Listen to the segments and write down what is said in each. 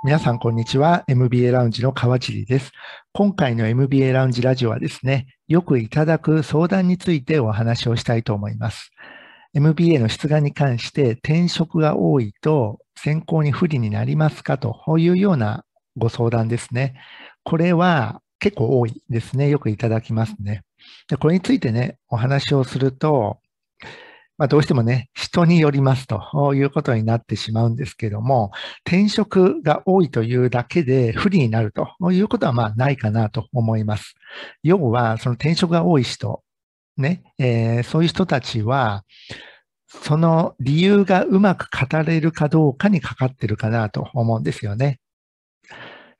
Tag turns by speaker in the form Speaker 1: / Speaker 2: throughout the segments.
Speaker 1: 皆さん、こんにちは。MBA ラウンジの川尻です。今回の MBA ラウンジラジオはですね、よくいただく相談についてお話をしたいと思います。MBA の出願に関して転職が多いと選考に不利になりますかというようなご相談ですね。これは結構多いですね。よくいただきますね。でこれについてね、お話をすると、まあ、どうしてもね、人によりますということになってしまうんですけども、転職が多いというだけで不利になるということはまあないかなと思います。要は、その転職が多い人、ね、えー、そういう人たちは、その理由がうまく語れるかどうかにかかってるかなと思うんですよね。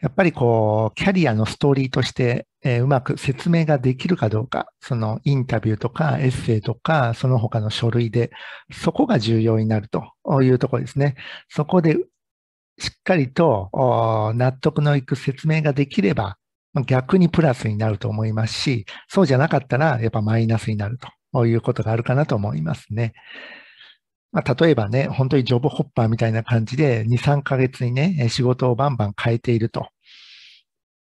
Speaker 1: やっぱりこう、キャリアのストーリーとして、えー、うまく説明ができるかどうか、そのインタビューとかエッセイとか、その他の書類で、そこが重要になるというところですね。そこでしっかりと納得のいく説明ができれば、逆にプラスになると思いますし、そうじゃなかったらやっぱマイナスになるということがあるかなと思いますね。まあ、例えばね、本当にジョブホッパーみたいな感じで、2、3ヶ月にね、仕事をバンバン変えていると。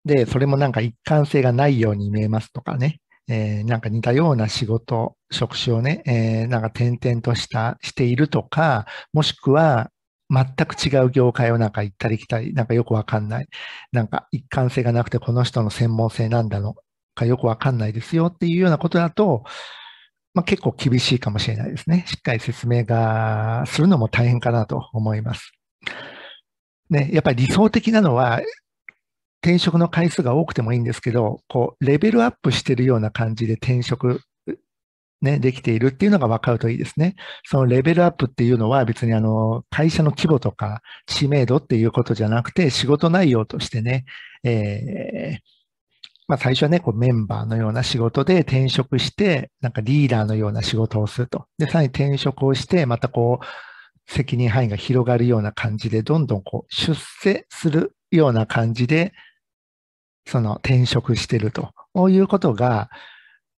Speaker 1: で、それもなんか一貫性がないように見えますとかね、えー、なんか似たような仕事、職種をね、えー、なんか転々とした、しているとか、もしくは、全く違う業界をなんか行ったり来たり、なんかよくわかんない。なんか一貫性がなくて、この人の専門性なんだのかよくわかんないですよっていうようなことだと、まあ、結構厳しいかもしれないですね。しっかり説明がするのも大変かなと思います。ね、やっぱり理想的なのは、転職の回数が多くてもいいんですけど、こう、レベルアップしてるような感じで転職、ね、できているっていうのが分かるといいですね。そのレベルアップっていうのは別にあの、会社の規模とか知名度っていうことじゃなくて、仕事内容としてね、えー、まあ、最初はね、こうメンバーのような仕事で転職して、なんかリーダーのような仕事をすると。で、さらに転職をして、またこう、責任範囲が広がるような感じで、どんどんこう、出世するような感じで、その転職してると。こういうことが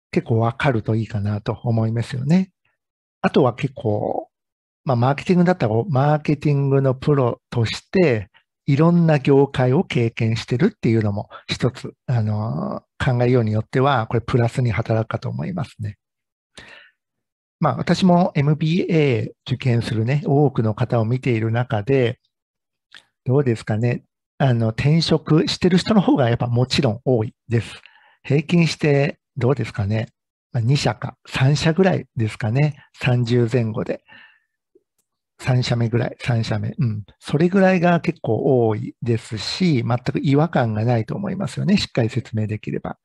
Speaker 1: 結構わかるといいかなと思いますよね。あとは結構、まあ、マーケティングだったら、マーケティングのプロとして、いろんな業界を経験してるっていうのも一つ、あの、考えようによっては、これプラスに働くかと思いますね。まあ私も MBA 受験するね、多くの方を見ている中で、どうですかね。あの、転職してる人の方がやっぱもちろん多いです。平均してどうですかね。2社か3社ぐらいですかね。30前後で。3社目ぐらい、3社目。うん。それぐらいが結構多いですし、全く違和感がないと思いますよね。しっかり説明できれば。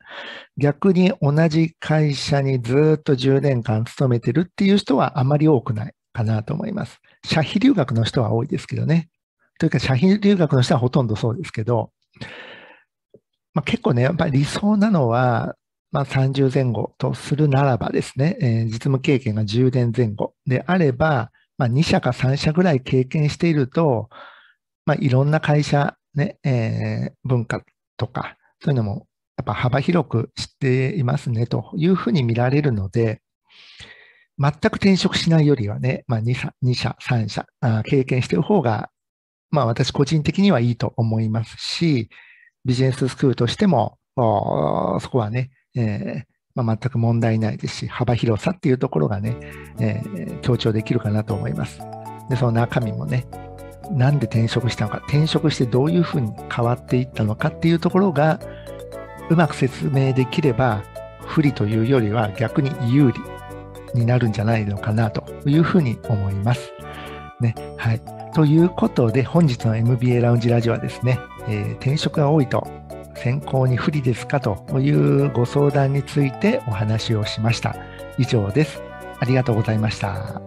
Speaker 1: 逆に同じ会社にずっと10年間勤めてるっていう人はあまり多くないかなと思います。社費留学の人は多いですけどね。というか、社費留学の人はほとんどそうですけど、まあ、結構ね、やっぱり理想なのは、まあ、30前後とするならばですね、えー、実務経験が10年前後であれば、まあ、2社か3社ぐらい経験していると、まあ、いろんな会社ね、えー、文化とか、そういうのもやっぱ幅広く知っていますねというふうに見られるので、全く転職しないよりはね、まあ、2, 社2社、3社あ経験している方が、まあ、私個人的にはいいと思いますし、ビジネススクールとしても、そこはね、えー、まあ、全く問題ないですし、幅広さっていうところがね、えー、強調できるかなと思います。で、その中身もね、なんで転職したのか、転職してどういうふうに変わっていったのかっていうところが、うまく説明できれば、不利というよりは逆に有利になるんじゃないのかなというふうに思います。ね、はい。ということで、本日の MBA ラウンジラジオはですね、えー、転職が多いと選考に不利ですかというご相談についてお話をしました。以上です。ありがとうございました。